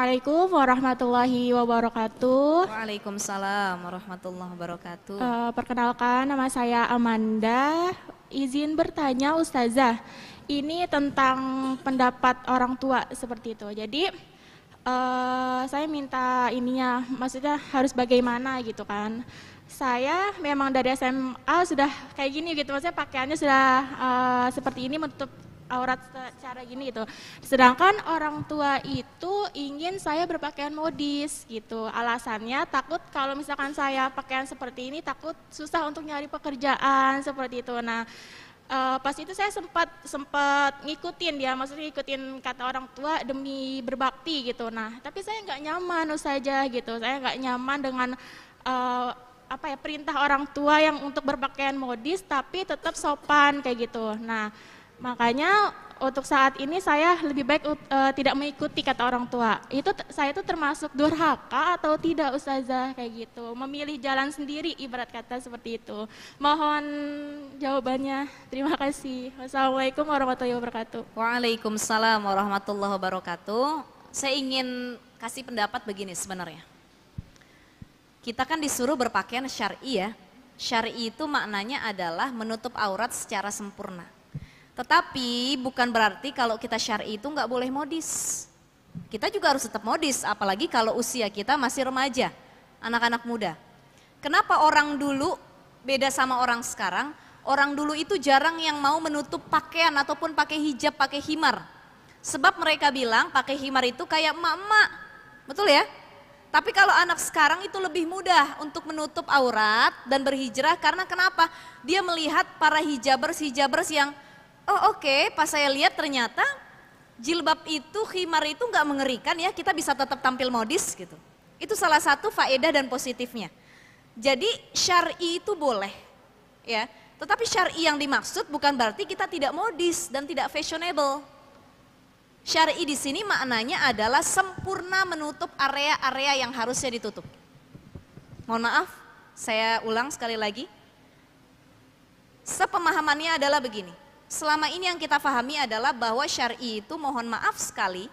Assalamualaikum warahmatullahi wabarakatuh. Waalaikumsalam warahmatullahi wabarakatuh. Uh, perkenalkan nama saya Amanda. Izin bertanya Ustazah, ini tentang pendapat orang tua seperti itu. Jadi uh, saya minta ininya, maksudnya harus bagaimana gitu kan? Saya memang dari SMA sudah kayak gini gitu, maksudnya pakaiannya sudah uh, seperti ini menutup aurat secara gini gitu. Sedangkan orang tua itu ingin saya berpakaian modis gitu. Alasannya takut kalau misalkan saya pakaian seperti ini takut susah untuk nyari pekerjaan seperti itu. Nah, uh, pas itu saya sempat sempat ngikutin dia maksudnya ngikutin kata orang tua demi berbakti gitu nah tapi saya nggak nyaman saja gitu saya nggak nyaman dengan uh, apa ya perintah orang tua yang untuk berpakaian modis tapi tetap sopan kayak gitu nah Makanya untuk saat ini saya lebih baik uh, tidak mengikuti kata orang tua. Itu saya itu termasuk durhaka atau tidak ustazah kayak gitu. Memilih jalan sendiri ibarat kata seperti itu. Mohon jawabannya. Terima kasih. Wassalamualaikum warahmatullahi wabarakatuh. Waalaikumsalam warahmatullahi wabarakatuh. Saya ingin kasih pendapat begini sebenarnya. Kita kan disuruh berpakaian syar'i ya. Syar'i itu maknanya adalah menutup aurat secara sempurna. Tetapi bukan berarti kalau kita syari itu nggak boleh modis. Kita juga harus tetap modis, apalagi kalau usia kita masih remaja, anak-anak muda. Kenapa orang dulu beda sama orang sekarang? Orang dulu itu jarang yang mau menutup pakaian ataupun pakai hijab, pakai himar. Sebab mereka bilang pakai himar itu kayak emak-emak. Betul ya? Tapi kalau anak sekarang itu lebih mudah untuk menutup aurat dan berhijrah karena kenapa? Dia melihat para hijabers-hijabers yang oh oke okay. pas saya lihat ternyata jilbab itu khimar itu nggak mengerikan ya kita bisa tetap tampil modis gitu itu salah satu faedah dan positifnya jadi syari itu boleh ya tetapi syari yang dimaksud bukan berarti kita tidak modis dan tidak fashionable syari di sini maknanya adalah sempurna menutup area-area yang harusnya ditutup mohon maaf saya ulang sekali lagi sepemahamannya adalah begini Selama ini yang kita pahami adalah bahwa syari itu mohon maaf sekali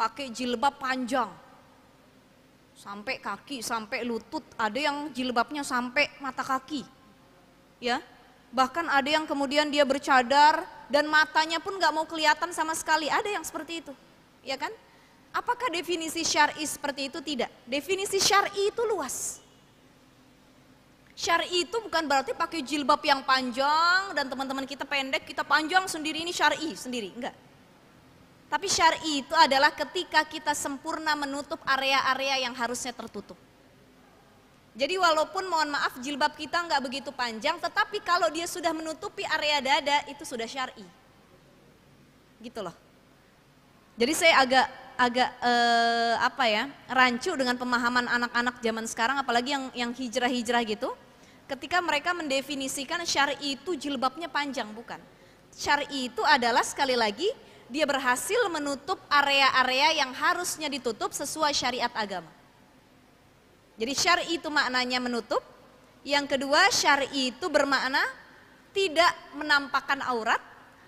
pakai jilbab panjang. Sampai kaki, sampai lutut, ada yang jilbabnya sampai mata kaki. Ya. Bahkan ada yang kemudian dia bercadar dan matanya pun nggak mau kelihatan sama sekali. Ada yang seperti itu. Ya kan? Apakah definisi syar'i seperti itu? Tidak. Definisi syar'i itu luas. Syari itu bukan berarti pakai jilbab yang panjang dan teman-teman kita pendek, kita panjang sendiri ini syari sendiri, enggak. Tapi syari itu adalah ketika kita sempurna menutup area-area yang harusnya tertutup. Jadi walaupun mohon maaf jilbab kita enggak begitu panjang, tetapi kalau dia sudah menutupi area dada itu sudah syari. Gitu loh. Jadi saya agak agak eh, apa ya rancu dengan pemahaman anak-anak zaman sekarang, apalagi yang yang hijrah-hijrah gitu ketika mereka mendefinisikan syari itu jilbabnya panjang, bukan. Syari itu adalah sekali lagi dia berhasil menutup area-area yang harusnya ditutup sesuai syariat agama. Jadi syari itu maknanya menutup. Yang kedua syari itu bermakna tidak menampakkan aurat.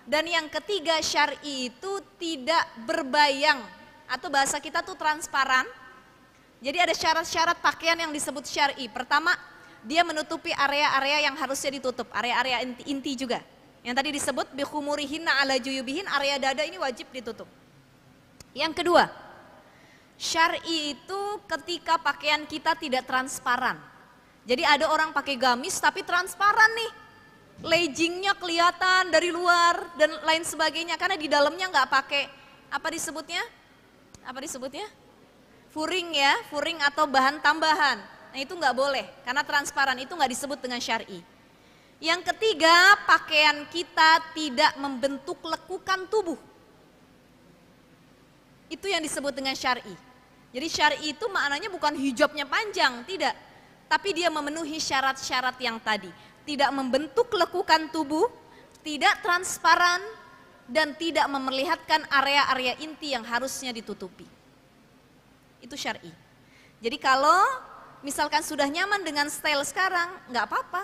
Dan yang ketiga syari itu tidak berbayang atau bahasa kita tuh transparan. Jadi ada syarat-syarat pakaian yang disebut syari. Pertama dia menutupi area-area yang harusnya ditutup, area-area inti, inti juga. Yang tadi disebut bihumurihinna ala juyubihin, area dada ini wajib ditutup. Yang kedua, syar'i itu ketika pakaian kita tidak transparan. Jadi ada orang pakai gamis tapi transparan nih. lejingnya kelihatan dari luar dan lain sebagainya karena di dalamnya nggak pakai apa disebutnya? Apa disebutnya? Furing ya, furing atau bahan tambahan. Nah itu nggak boleh karena transparan itu nggak disebut dengan syari. Yang ketiga, pakaian kita tidak membentuk lekukan tubuh. Itu yang disebut dengan syari. Jadi syari itu maknanya bukan hijabnya panjang, tidak. Tapi dia memenuhi syarat-syarat yang tadi. Tidak membentuk lekukan tubuh, tidak transparan, dan tidak memperlihatkan area-area inti yang harusnya ditutupi. Itu syari. Jadi kalau misalkan sudah nyaman dengan style sekarang, nggak apa-apa.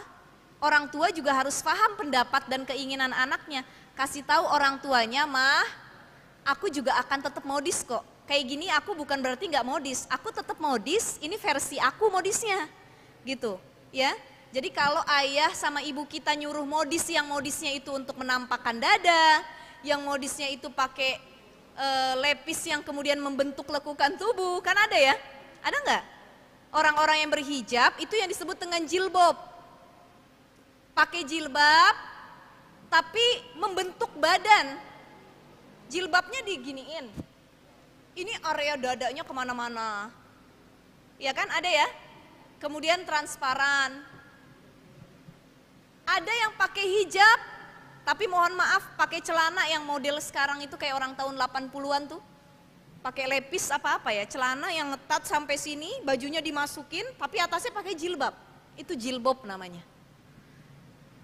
Orang tua juga harus paham pendapat dan keinginan anaknya. Kasih tahu orang tuanya, mah, aku juga akan tetap modis kok. Kayak gini aku bukan berarti nggak modis, aku tetap modis, ini versi aku modisnya. Gitu, ya. Jadi kalau ayah sama ibu kita nyuruh modis yang modisnya itu untuk menampakkan dada, yang modisnya itu pakai e, lepis yang kemudian membentuk lekukan tubuh, kan ada ya? Ada nggak? orang-orang yang berhijab itu yang disebut dengan jilbab. Pakai jilbab tapi membentuk badan. Jilbabnya diginiin. Ini area dadanya kemana-mana. Ya kan ada ya? Kemudian transparan. Ada yang pakai hijab, tapi mohon maaf pakai celana yang model sekarang itu kayak orang tahun 80-an tuh pakai lepis apa-apa ya, celana yang ngetat sampai sini, bajunya dimasukin, tapi atasnya pakai jilbab. Itu jilbab namanya.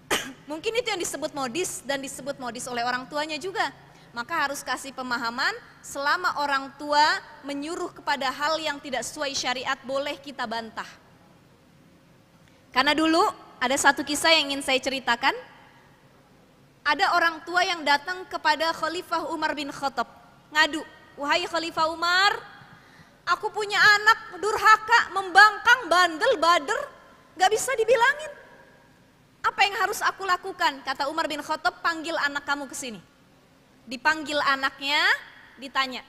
Mungkin itu yang disebut modis dan disebut modis oleh orang tuanya juga. Maka harus kasih pemahaman selama orang tua menyuruh kepada hal yang tidak sesuai syariat boleh kita bantah. Karena dulu ada satu kisah yang ingin saya ceritakan. Ada orang tua yang datang kepada Khalifah Umar bin Khattab ngadu Wahai Khalifah Umar, aku punya anak durhaka, membangkang, bandel, bader, gak bisa dibilangin. Apa yang harus aku lakukan? Kata Umar bin Khattab, panggil anak kamu ke sini. Dipanggil anaknya, ditanya.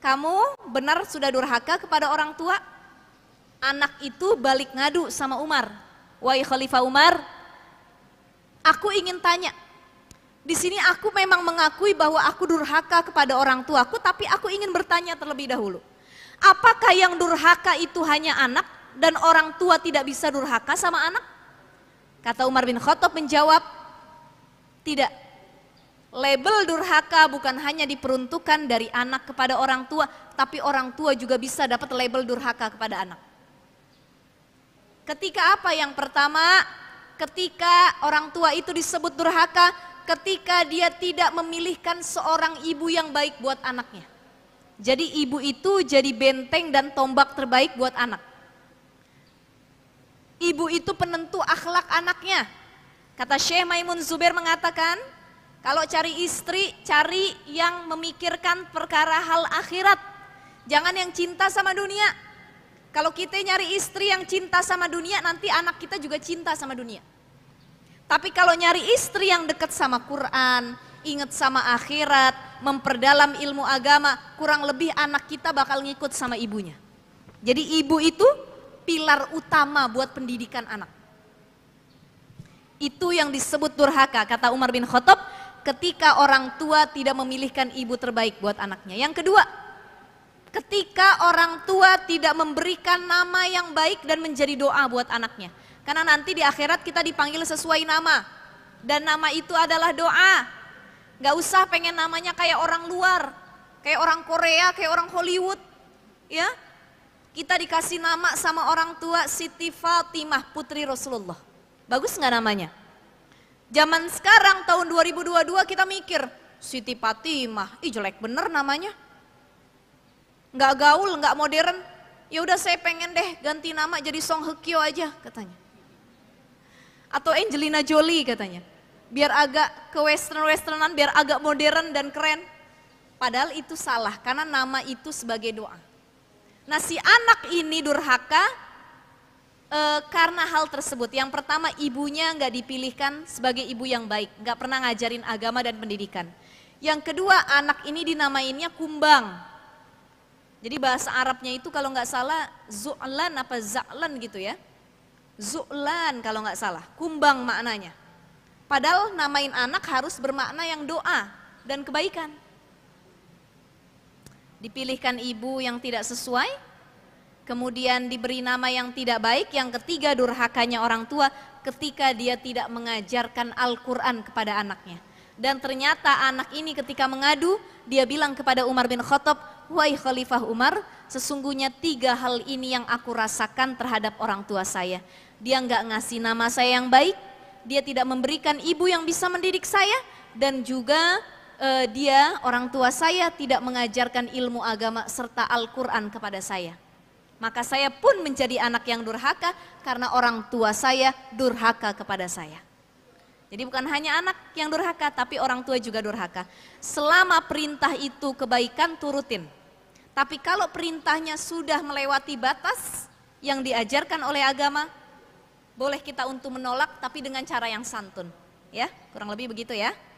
Kamu benar sudah durhaka kepada orang tua? Anak itu balik ngadu sama Umar. Wahai Khalifah Umar, aku ingin tanya, di sini aku memang mengakui bahwa aku durhaka kepada orang tuaku, tapi aku ingin bertanya terlebih dahulu. Apakah yang durhaka itu hanya anak dan orang tua tidak bisa durhaka sama anak? Kata Umar bin Khattab menjawab, tidak. Label durhaka bukan hanya diperuntukkan dari anak kepada orang tua, tapi orang tua juga bisa dapat label durhaka kepada anak. Ketika apa yang pertama? Ketika orang tua itu disebut durhaka, ketika dia tidak memilihkan seorang ibu yang baik buat anaknya. Jadi ibu itu jadi benteng dan tombak terbaik buat anak. Ibu itu penentu akhlak anaknya. Kata Syekh Maimun Zubair mengatakan, kalau cari istri, cari yang memikirkan perkara hal akhirat. Jangan yang cinta sama dunia. Kalau kita nyari istri yang cinta sama dunia, nanti anak kita juga cinta sama dunia. Tapi kalau nyari istri yang dekat sama Quran, ingat sama akhirat, memperdalam ilmu agama, kurang lebih anak kita bakal ngikut sama ibunya. Jadi ibu itu pilar utama buat pendidikan anak. Itu yang disebut durhaka, kata Umar bin Khattab, ketika orang tua tidak memilihkan ibu terbaik buat anaknya. Yang kedua, ketika orang tua tidak memberikan nama yang baik dan menjadi doa buat anaknya. Karena nanti di akhirat kita dipanggil sesuai nama. Dan nama itu adalah doa. Gak usah pengen namanya kayak orang luar. Kayak orang Korea, kayak orang Hollywood. Ya, Kita dikasih nama sama orang tua Siti Fatimah Putri Rasulullah. Bagus nggak namanya? Zaman sekarang tahun 2022 kita mikir, Siti Fatimah, ih jelek bener namanya. Gak gaul, gak modern. Ya udah saya pengen deh ganti nama jadi Song Hye Kyo aja katanya. Atau Angelina Jolie katanya. Biar agak ke western-westernan, biar agak modern dan keren. Padahal itu salah karena nama itu sebagai doa. Nah si anak ini durhaka e, karena hal tersebut. Yang pertama ibunya nggak dipilihkan sebagai ibu yang baik, nggak pernah ngajarin agama dan pendidikan. Yang kedua anak ini dinamainnya kumbang. Jadi bahasa Arabnya itu kalau nggak salah zu'lan apa za'lan gitu ya. Zulan kalau nggak salah, kumbang maknanya. Padahal namain anak harus bermakna yang doa dan kebaikan. Dipilihkan ibu yang tidak sesuai, kemudian diberi nama yang tidak baik, yang ketiga durhakanya orang tua ketika dia tidak mengajarkan Al-Quran kepada anaknya. Dan ternyata anak ini ketika mengadu, dia bilang kepada Umar bin Khattab, Wahai Khalifah Umar, sesungguhnya tiga hal ini yang aku rasakan terhadap orang tua saya. Dia nggak ngasih nama saya yang baik, dia tidak memberikan ibu yang bisa mendidik saya, dan juga eh, dia orang tua saya tidak mengajarkan ilmu agama serta Al-Quran kepada saya. Maka saya pun menjadi anak yang durhaka karena orang tua saya durhaka kepada saya. Jadi bukan hanya anak yang durhaka, tapi orang tua juga durhaka. Selama perintah itu kebaikan, turutin. Tapi kalau perintahnya sudah melewati batas yang diajarkan oleh agama, boleh kita untuk menolak tapi dengan cara yang santun. Ya, kurang lebih begitu ya.